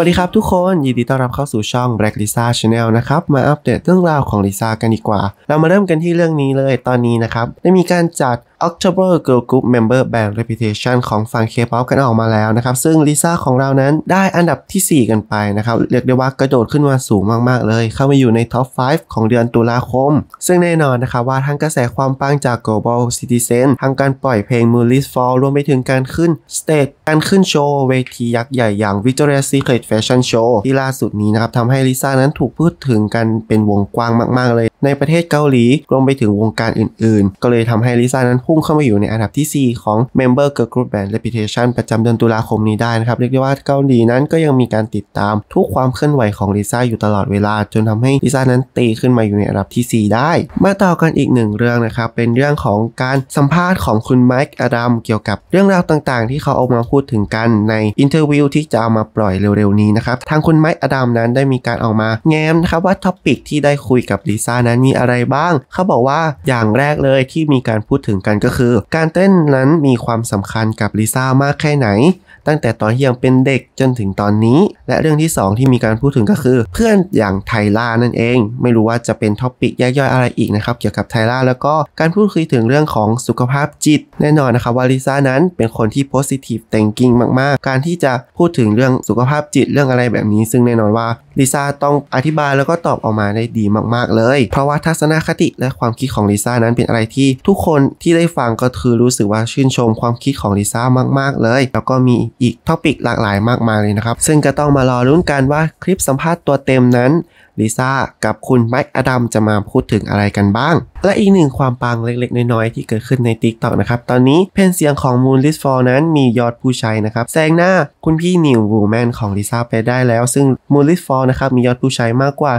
วัสดีครับทุกคน ยินดีต้อนรับเข้าสู่ช่อง Black Lisa Channel นะครับ มาอัปเดตเรื่องราวของลิซ่ากันดีกว่า เรามาเริ่มกันที่เรื่องนี้เลยตอนนี้นะครับ ได้มีการจัด October Girl Group Member Band Reputation ของฝั่ง K-pop กันออกมาแล้วนะครับ ซึ่งลิซ่าของเรานั้นได้อันดับที่ 4 กันไปนะครับ เรียกได้ว่ากระโดดขึ้นมาสูงมาก ๆ เลย เข้ามาอยู่ในท็อป5ของเดือนตุลาคม ซึ่งแน่นอนนะครับว่าทั้งกระแสความปังจาก Global Citizen ทั้งการปล่อยเพลง Moon List Fall รวมไปถึงการขึ้นสเตจการขึ้นโชว์เวทียักษ์ใหญ่อย่าง Victoria's Secret Fashion Show ที่ล่าสุดนี้นะครับทำให้ลิซ่านั้นถูกพูดถึงกันเป็นวงกว้างมาก ๆ เลยในประเทศเกาหลีรวมไปถึงวงการอื่นๆ ก็เลยทำให้ลิซ่านั้นพุ่งเข้ามาอยู่ในอันดับที่ 4 ของ Member Girl Group Band Reputation ประจำเดือนตุลาคมนี้ได้นะครับ เรียกได้ว่าเกาหลีนั้นก็ยังมีการติดตามทุกความเคลื่อนไหวของลิซ่าอยู่ตลอดเวลา จนทำให้ลิซ่านั้นตีขึ้นมาอยู่ในอันดับที่ 4 ได้ มาต่อกันอีกหนึ่งเรื่องนะครับ เป็นเรื่องของการสัมภาษณ์ของคุณไมค์อดัมเกี่ยวกับเรื่องราวต่างๆ ที่เขาเอามาพูดถึงกันในอินเทอร์วิวที่จะเอามาปล่อยเร็วๆนี้นะครับทางคุณไมค์อดัมนั้นได้มีการออกมาแง้มนะครับว่าท็อปิกที่ได้คุยกับลิซ่านั้นมีอะไรบ้าง เขาบอกว่าอย่างแรกเลยที่มีการพูดถึงกันกันก็คือการเต้นนั้นมีความสำคัญกับลิซ่ามากแค่ไหน ตั้งแต่ตอนที่ยังเป็นเด็กจนถึงตอนนี้ และเรื่องที่ 2 ที่มีการพูดถึงก็คือ เพื่อนอย่างไทล่านั่นเอง ไม่รู้ว่าจะเป็นท็อปิกย่อยๆอะไรอีกนะครับเกี่ยวกับไทล่าแล้วก็การพูดคุยถึงเรื่องของสุขภาพจิต แน่นอนนะครับว่าลิซ่านั้นเป็นคนที่โพสิทีฟเต็งกิ้งมากๆ การที่จะพูดถึงเรื่องสุขภาพจิตเรื่องอะไรแบบนี้ ซึ่งแน่นอนว่าลิซ่าต้องอธิบายแล้วก็ตอบออกมาได้ดีมากๆเลย เพราะว่าทัศนคติและความคิดของลิซ่านั้นเป็นอะไรที่ ทุกคนที่ได้ฟังก็คือรู้สึกว่าชื่นชมความคิดของลิซ่ามาก ๆ เลย แล้วก็มีอีกท็อปิกหลากหลายมากมายเลยนะครับ ซึ่งก็ต้องมารอรุ้นกันว่าคลิปสัมภาษณ์ตัวเต็มนั้นลิซ่ากับคุณไมค์อดัม จะมาพูดถึงอะไรกันบ้าง และอีกหนึ่งความปังเล็กๆ น้อยๆ ที่เกิดขึ้นใน t ิ k t o k นะครับ ตอนนี้เพนเสียงของ Moon List f l l นั้นมียอดผู้ใช้นะครับแซงหน้าคุณพี่นิววูแมนของลิซ่าไปได้แล้ว ซึ่ง Moon List f l l นะครับมียอดผู้ใช้มากกว่า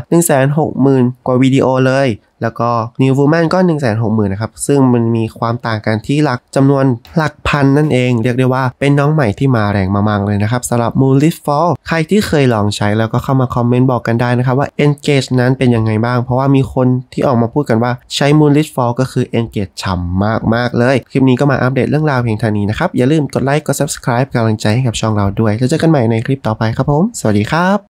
160,000 กว่าวิดีโอเลยแล้วก็ New Woman ก็ 1 6 0 0 0 0นะครับ ซึ่งมันมีความต่างกันที่หลักจำนวนหลักพันนั่นเอง เรียกได้ว่าเป็นน้องใหม่ที่มาแรงมากๆเลยนะครับ สำหรับ Moon Lift Fall ใครที่เคยลองใช้แล้วก็เข้ามาคอมเมนต์บอกกันได้นะครับ ว่า Engage นั้นเป็นยังไงบ้าง เพราะว่ามีคนที่ออกมาพูดกันว่าใช้ Moon Lift Fall ก็คือ Engage ฉ่ำมากๆ เลย คลิปนี้ก็มาอัปเดตเรื่องราวเพียงเท่านี้นะครับ อย่าลืมกดไลค์ กด subscribe กำลังใจให้กับช่องเราด้วย แล้วเจอกันใหม่ในคลิปต่อไปครับผม สวัสดีครับ